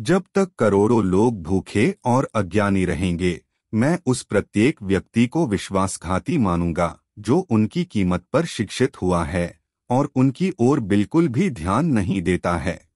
जब तक करोड़ों लोग भूखे और अज्ञानी रहेंगे मैं उस प्रत्येक व्यक्ति को विश्वासघाती मानूंगा जो उनकी कीमत पर शिक्षित हुआ है और उनकी ओर बिल्कुल भी ध्यान नहीं देता है